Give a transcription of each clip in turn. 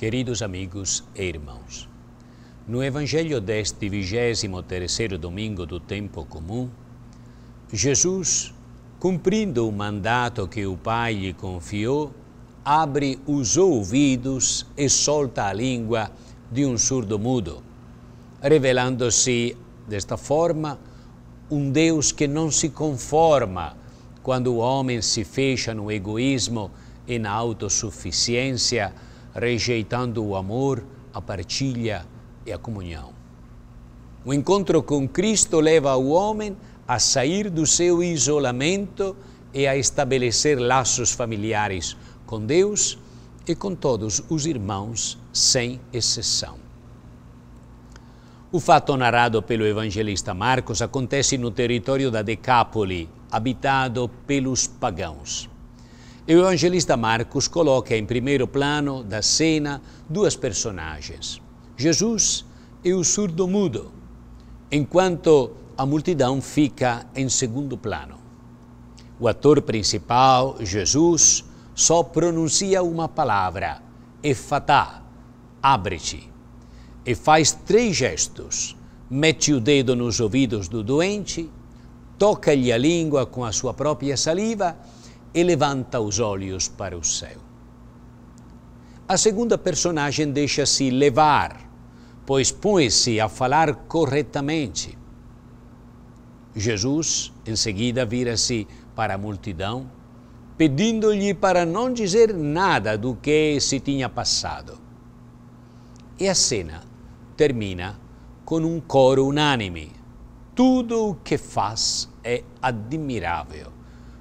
Queridos amigos e irmãos, no Evangelho deste 23 domingo do tempo comum, Jesus, cumprindo o mandato que o Pai lhe confiou, abre os ouvidos e solta a língua de um surdo mudo, revelando-se desta forma um Deus que não se conforma quando o homem se fecha no egoísmo e na autossuficiência rejeitando o amor, a partilha e a comunhão. O encontro com Cristo leva o homem a sair do seu isolamento e a estabelecer laços familiares com Deus e com todos os irmãos, sem exceção. O fato narrado pelo evangelista Marcos acontece no território da Decápoli, habitado pelos pagãos o evangelista Marcos coloca em primeiro plano da cena duas personagens, Jesus e o surdo-mudo, enquanto a multidão fica em segundo plano. O ator principal, Jesus, só pronuncia uma palavra, efatá, abre-te, e faz três gestos. Mete o dedo nos ouvidos do doente, toca-lhe a língua com a sua própria saliva e levanta os olhos para o céu. A segunda personagem deixa-se levar, pois põe-se a falar corretamente. Jesus, em seguida, vira-se para a multidão, pedindo-lhe para não dizer nada do que se tinha passado. E a cena termina com um coro unânime. Tudo o que faz é admirável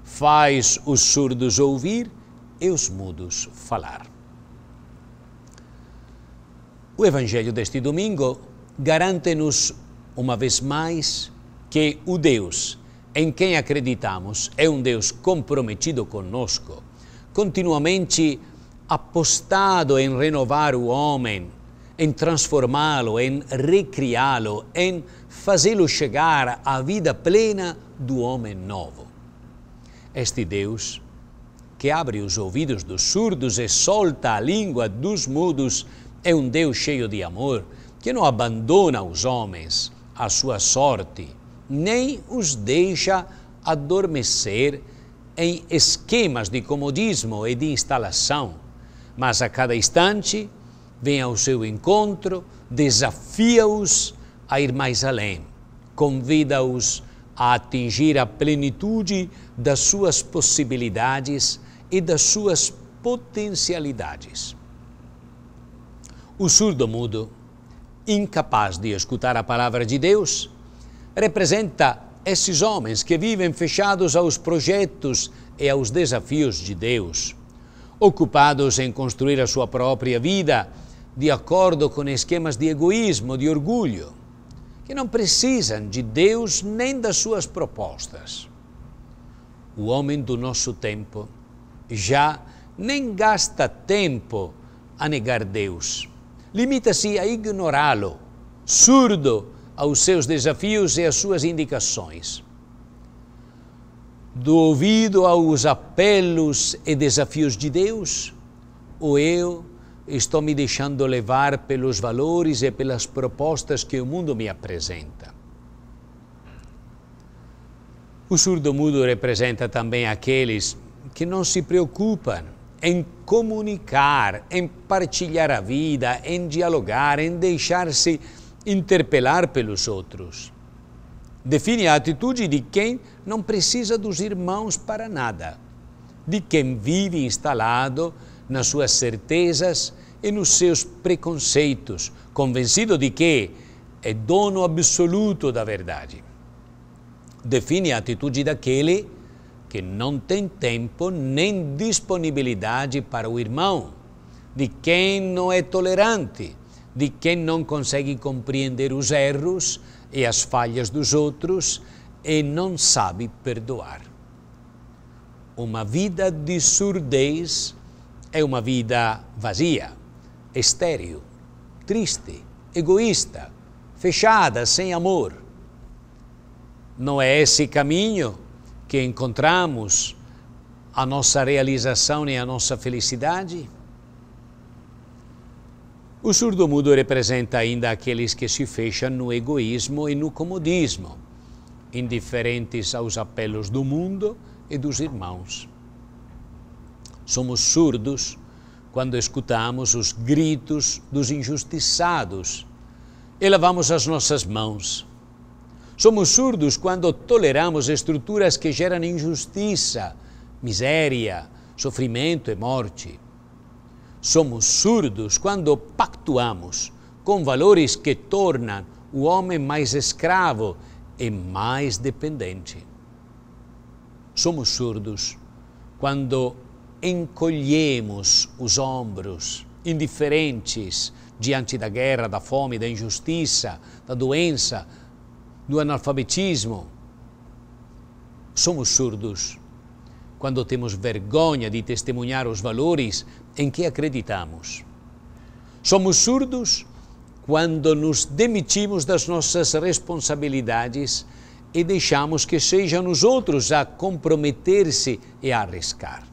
faz os surdos ouvir e os mudos falar. O Evangelho deste domingo garante-nos, uma vez mais, que o Deus em quem acreditamos é um Deus comprometido conosco, continuamente apostado em renovar o homem, em transformá-lo, em recriá-lo, em fazê-lo chegar à vida plena do homem novo. Este Deus, que abre os ouvidos dos surdos e solta a língua dos mudos, é um Deus cheio de amor, que não abandona os homens à sua sorte, nem os deixa adormecer em esquemas de comodismo e de instalação, mas a cada instante vem ao seu encontro, desafia-os a ir mais além, convida-os a atingir a plenitude das suas possibilidades e das suas potencialidades. O surdo-mudo, incapaz de escutar a palavra de Deus, representa esses homens que vivem fechados aos projetos e aos desafios de Deus, ocupados em construir a sua própria vida de acordo com esquemas de egoísmo, de orgulho que não precisam de Deus nem das suas propostas. O homem do nosso tempo já nem gasta tempo a negar Deus. Limita-se a ignorá-lo, surdo aos seus desafios e às suas indicações. Do ouvido aos apelos e desafios de Deus, o eu estou me deixando levar pelos valores e pelas propostas que o mundo me apresenta. O surdo-mudo representa também aqueles que não se preocupam em comunicar, em partilhar a vida, em dialogar, em deixar-se interpelar pelos outros. Define a atitude de quem não precisa dos irmãos para nada, de quem vive instalado nas suas certezas e nos seus preconceitos, convencido de que é dono absoluto da verdade. Define a atitude daquele que não tem tempo nem disponibilidade para o irmão, de quem não é tolerante, de quem não consegue compreender os erros e as falhas dos outros e não sabe perdoar. Uma vida de surdez é uma vida vazia, estéril, triste, egoísta, fechada, sem amor. Não é esse caminho que encontramos a nossa realização e a nossa felicidade? O surdo-mudo representa ainda aqueles que se fecham no egoísmo e no comodismo, indiferentes aos apelos do mundo e dos irmãos somos surdos quando escutamos os gritos dos injustiçados e lavamos as nossas mãos. Somos surdos quando toleramos estruturas que geram injustiça, miséria, sofrimento e morte. Somos surdos quando pactuamos com valores que tornam o homem mais escravo e mais dependente. Somos surdos quando encolhemos os ombros, indiferentes diante da guerra, da fome, da injustiça, da doença, do analfabetismo. Somos surdos quando temos vergonha de testemunhar os valores em que acreditamos. Somos surdos quando nos demitimos das nossas responsabilidades e deixamos que sejam os outros a comprometer-se e a arriscar.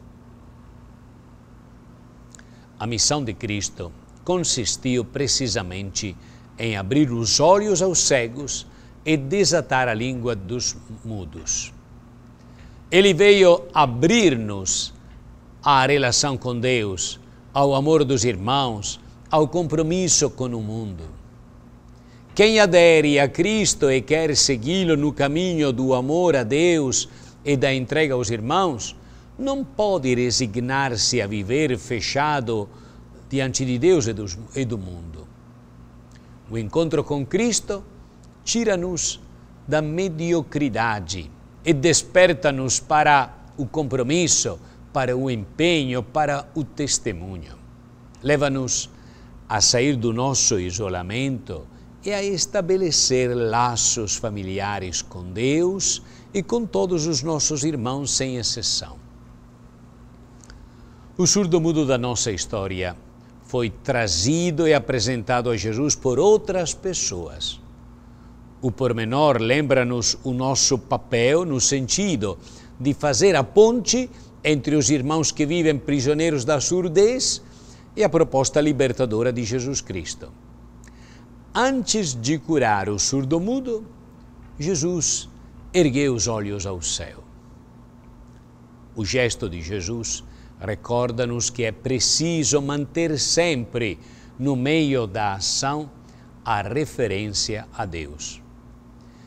A missão de Cristo consistiu precisamente em abrir os olhos aos cegos e desatar a língua dos mudos. Ele veio abrir-nos à relação com Deus, ao amor dos irmãos, ao compromisso com o mundo. Quem adere a Cristo e quer segui-lo no caminho do amor a Deus e da entrega aos irmãos, não pode resignar-se a viver fechado diante de Deus e do mundo. O encontro com Cristo tira-nos da mediocridade e desperta-nos para o compromisso, para o empenho, para o testemunho. Leva-nos a sair do nosso isolamento e a estabelecer laços familiares com Deus e com todos os nossos irmãos, sem exceção. O surdo mudo da nossa história foi trazido e apresentado a Jesus por outras pessoas. O pormenor lembra-nos o nosso papel no sentido de fazer a ponte entre os irmãos que vivem prisioneiros da surdez e a proposta libertadora de Jesus Cristo. Antes de curar o surdo mudo, Jesus ergueu os olhos ao céu. O gesto de Jesus Recorda-nos que é preciso manter sempre, no meio da ação, a referência a Deus.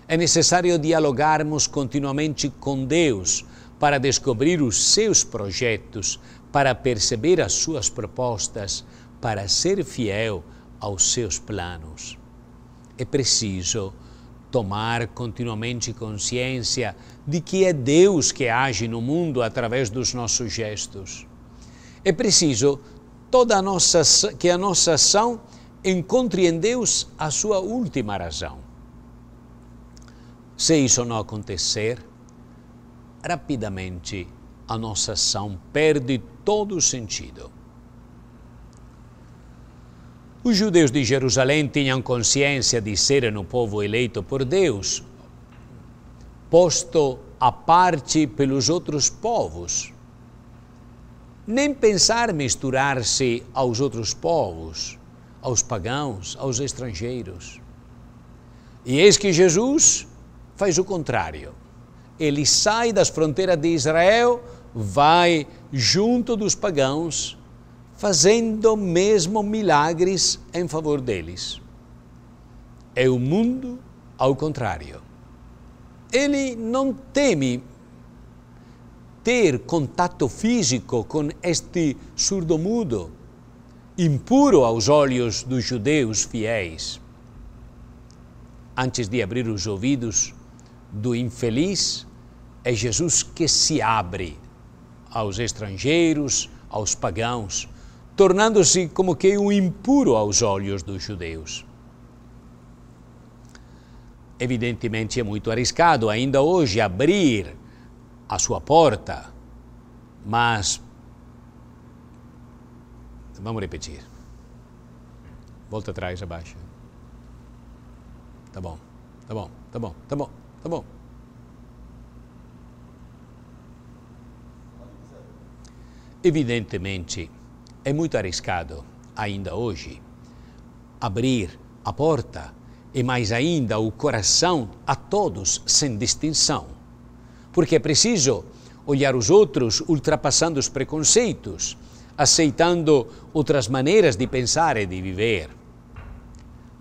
É necessário dialogarmos continuamente com Deus para descobrir os seus projetos, para perceber as suas propostas, para ser fiel aos seus planos. É preciso Tomar continuamente consciência de que é Deus que age no mundo através dos nossos gestos. É preciso toda a nossa, que a nossa ação encontre em Deus a sua última razão. Se isso não acontecer, rapidamente a nossa ação perde todo o sentido. Os judeus de Jerusalém tinham consciência de serem o povo eleito por Deus, posto à parte pelos outros povos. Nem pensar misturar-se aos outros povos, aos pagãos, aos estrangeiros. E eis que Jesus faz o contrário. Ele sai das fronteiras de Israel, vai junto dos pagãos fazendo mesmo milagres em favor deles. É o mundo ao contrário. Ele não teme ter contato físico com este surdo-mudo, impuro aos olhos dos judeus fiéis. Antes de abrir os ouvidos do infeliz, é Jesus que se abre aos estrangeiros, aos pagãos, tornando-se como que um impuro aos olhos dos judeus. Evidentemente é muito arriscado ainda hoje abrir a sua porta, mas. Vamos repetir. Volta atrás, abaixa. Tá bom, tá bom, tá bom, tá bom, tá bom. Evidentemente é muito arriscado, ainda hoje, abrir a porta e mais ainda o coração a todos sem distinção. Porque é preciso olhar os outros ultrapassando os preconceitos, aceitando outras maneiras de pensar e de viver.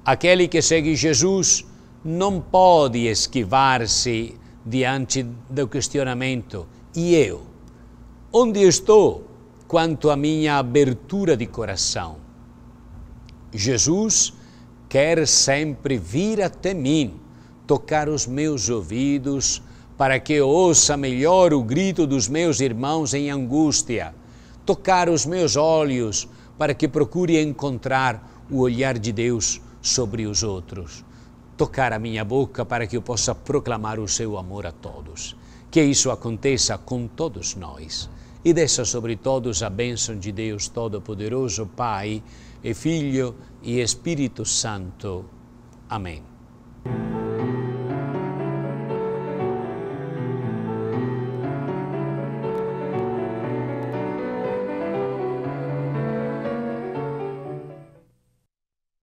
Aquele que segue Jesus não pode esquivar-se diante do questionamento: e eu? Onde estou? quanto à minha abertura de coração. Jesus quer sempre vir até mim, tocar os meus ouvidos, para que ouça melhor o grito dos meus irmãos em angústia, tocar os meus olhos, para que procure encontrar o olhar de Deus sobre os outros, tocar a minha boca para que eu possa proclamar o seu amor a todos. Que isso aconteça com todos nós e desça sobre todos a bênção de Deus Todo-Poderoso, Pai e Filho e Espírito Santo. Amém.